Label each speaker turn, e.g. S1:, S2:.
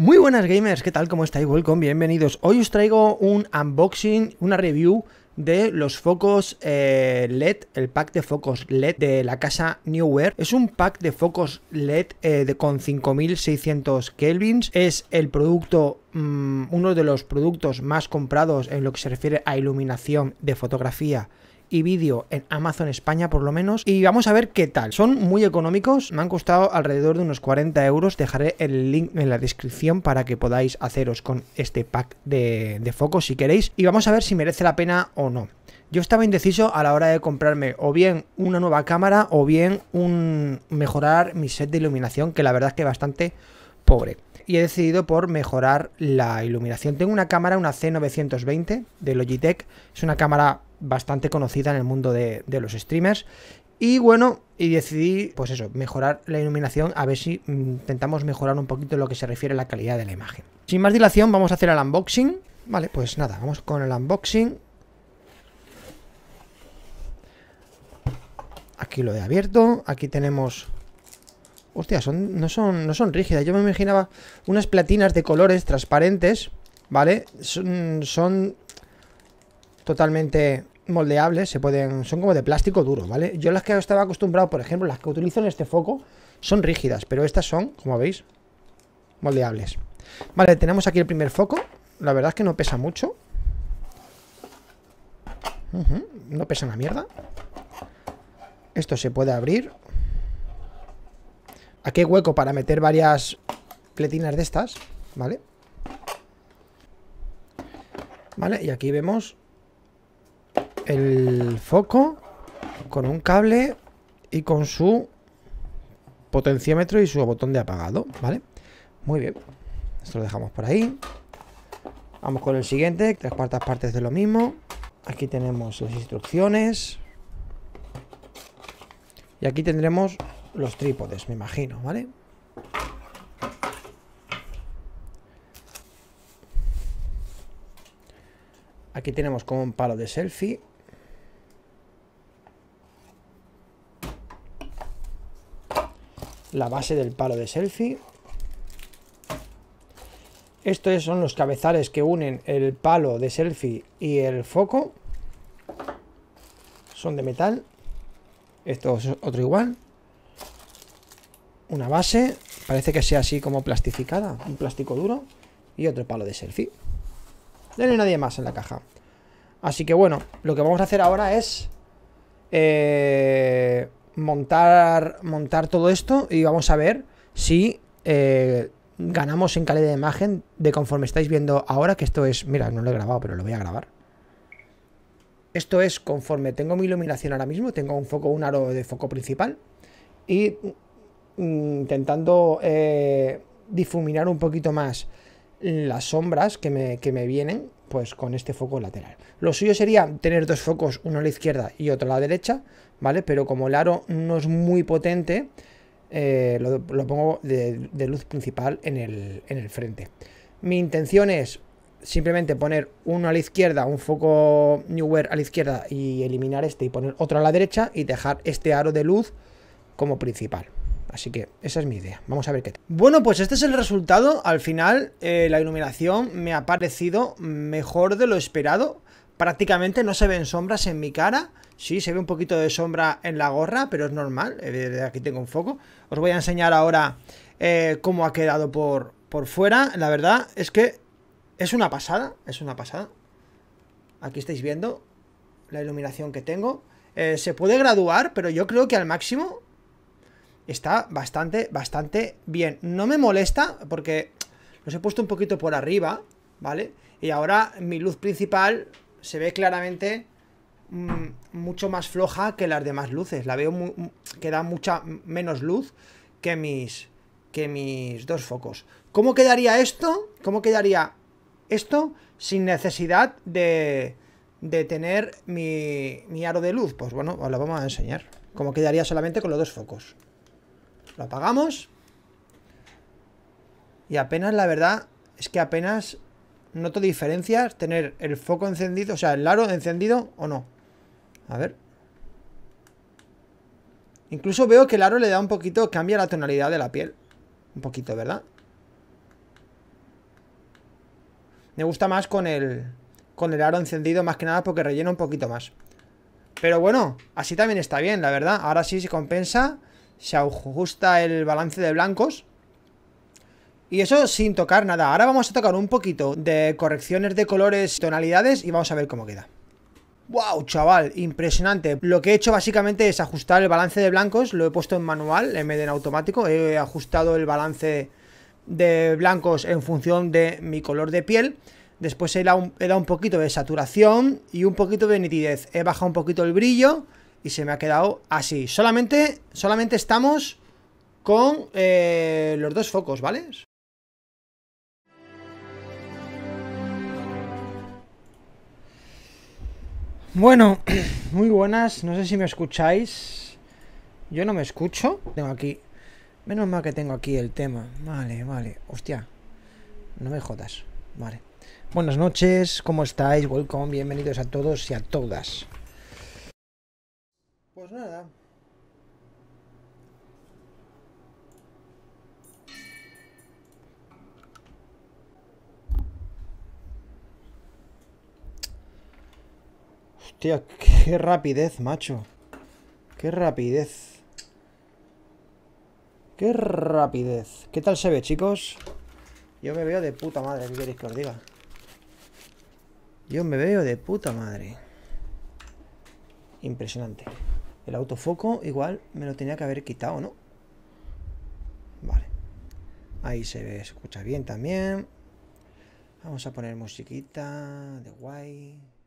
S1: Muy buenas gamers, ¿qué tal? ¿Cómo estáis? Welcome, bienvenidos. Hoy os traigo un unboxing, una review de los focos eh, LED, el pack de focos LED de la casa Newware. Es un pack de focos LED eh, de, con 5600 kelvins. Es el producto, mm, uno de los productos más comprados en lo que se refiere a iluminación de fotografía y vídeo en Amazon España por lo menos y vamos a ver qué tal. Son muy económicos, me han costado alrededor de unos 40 euros, dejaré el link en la descripción para que podáis haceros con este pack de, focos si queréis y vamos a ver si merece la pena o no. Yo estaba indeciso a la hora de comprarme o bien una nueva cámara o bien un mejorar mi set de iluminación, que la verdad es que es bastante pobre. Y he decidido por mejorar la iluminación. Tengo una cámara, una C920 de Logitech. Es una cámara bastante conocida en el mundo de, los streamers. Y bueno, y decidí, pues eso, mejorar la iluminación, a ver si mm, intentamos mejorar un poquito lo que se refiere a la calidad de la imagen. Sin más dilación, vamos a hacer el unboxing. Vale, pues nada, vamos con el unboxing. Aquí lo he abierto, aquí tenemos... Hostia, son, no, son, no son rígidas, yo me imaginaba unas platinas de colores transparentes, ¿vale? son totalmente moldeables, se pueden, son como de plástico duro, ¿vale? Yo las que estaba acostumbrado, por ejemplo, las que utilizo en este foco, son rígidas, pero estas son, como veis, moldeables. Vale, tenemos aquí el primer foco, la verdad es que no pesa mucho. no pesa una mierda. Esto se puede abrir. Aquí hay hueco para meter varias pletinas de estas, ¿vale? Vale, y aquí vemos el foco con un cable y con su potenciómetro y su botón de apagado, ¿vale? Muy bien. Esto lo dejamos por ahí. Vamos con el siguiente, tres cuartas partes de lo mismo. Aquí tenemos las instrucciones. Y aquí tendremos los trípodes, me imagino, ¿vale? Aquí tenemos como un palo de selfie la base del palo de selfie. Estos son los cabezales que unen el palo de selfie y el foco. Son de metal. Esto es otro igual. Una base. Parece que sea así como plastificada. Un plástico duro. Y otro palo de selfie. No hay nadie más en la caja. Así que bueno, lo que vamos a hacer ahora es... Eh, montar, montar todo esto y vamos a ver si eh, ganamos en calidad de imagen de conforme estáis viendo ahora, que esto es, mira, no lo he grabado, pero lo voy a grabar. Esto es conforme tengo mi iluminación ahora mismo, tengo un foco, un aro de foco principal y mm, intentando eh, difuminar un poquito más las sombras que me, que me vienen pues con este foco lateral. Lo suyo sería tener dos focos, uno a la izquierda y otro a la derecha, ¿vale? Pero como el aro no es muy potente, eh, lo, pongo de, luz principal en el, en el, frente. Mi intención es simplemente poner uno a la izquierda, un foco Newware a la izquierda y eliminar este y poner otro a la derecha y dejar este aro de luz como principal. Así que esa es mi idea. Vamos a ver qué tal. Bueno, pues este es el resultado. Al final, eh, la iluminación me ha parecido mejor de lo esperado. Prácticamente no se ven sombras en mi cara. Sí, se ve un poquito de sombra en la gorra, pero es normal. Eh, aquí tengo un foco. Os voy a enseñar ahora eh, cómo ha quedado por, por fuera. La verdad es que es una pasada. Es una pasada. Aquí estáis viendo la iluminación que tengo. se puede graduar, pero yo creo que al máximo está bastante, bastante bien. No me molesta porque los he puesto un poquito por arriba, ¿vale? Y ahora mi luz principal se ve claramente mm, mucho más floja que las demás luces. La veo que da mucha menos luz que mis, que mis dos focos. ¿Cómo quedaría esto? ¿Cómo quedaría esto sin necesidad de, tener mi, aro de luz? Pues bueno, os lo vamos a enseñar. ¿Cómo quedaría solamente con los dos focos. Lo apagamos. Y apenas, la verdad, es que apenas noto diferencias tener el foco encendido, o sea, el aro encendido o no. A ver. Incluso veo que el aro le da un poquito, cambia la tonalidad de la piel. Un poquito, ¿verdad? Me gusta más con el, con el aro encendido, más que nada porque rellena un poquito más. Pero bueno, así también está bien, la verdad. Ahora sí se compensa se ajusta el balance de blancos. Y eso sin tocar nada. Ahora vamos a tocar un poquito de correcciones de colores, y tonalidades y vamos a ver cómo queda. ¡Wow, chaval! Impresionante. Lo que he hecho básicamente es ajustar el balance de blancos. Lo he puesto en manual en vez en automático. He ajustado el balance de blancos en función de mi color de piel. Después he dado un poquito de saturación y un poquito de nitidez. He bajado un poquito el brillo y se me ha quedado así. Solamente, solamente estamos con eh, los dos focos, ¿vale? Bueno, muy buenas, no sé si me escucháis. Yo no me escucho. Tengo aquí... Menos mal que tengo aquí el tema. Vale, vale. Hostia. No me jodas. Vale. Buenas noches, ¿cómo estáis? Welcome, bienvenidos a todos y a todas. Pues nada. Hostia, qué rapidez, macho. Qué rapidez. Qué rapidez. ¿Qué tal se ve, chicos? Yo me veo de puta madre, Víctor queréis que os diga? Yo me veo de puta madre. Impresionante. El autofoco igual me lo tenía que haber quitado, ¿no? Vale. Ahí se, escucha bien también. Vamos a poner musiquita de guay.